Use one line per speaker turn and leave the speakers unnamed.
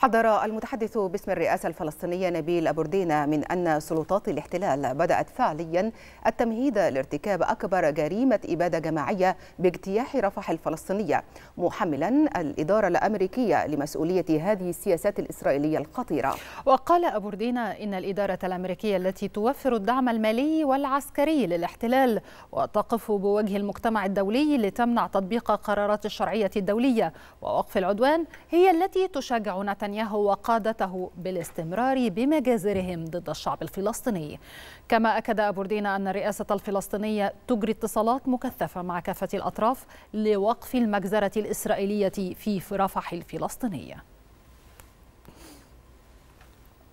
حضر المتحدث باسم الرئاسة الفلسطينية نبيل أبوردينا من أن سلطات الاحتلال بدأت فعليا التمهيد لارتكاب أكبر جريمة إبادة جماعية باجتياح رفح الفلسطينية محملا الإدارة الأمريكية لمسؤولية هذه السياسات الإسرائيلية الخطيرة
وقال أبوردينا إن الإدارة الأمريكية التي توفر الدعم المالي والعسكري للاحتلال وتقف بوجه المجتمع الدولي لتمنع تطبيق قرارات الشرعية الدولية ووقف العدوان هي التي تشجع نتنياهو نتنياهو وقادته بالاستمرار بمجازرهم ضد الشعب الفلسطيني كما أكد أبوردينا أن الرئاسة الفلسطينية تجري اتصالات مكثفة مع كافة الأطراف لوقف المجزرة الإسرائيلية في رفح الفلسطينية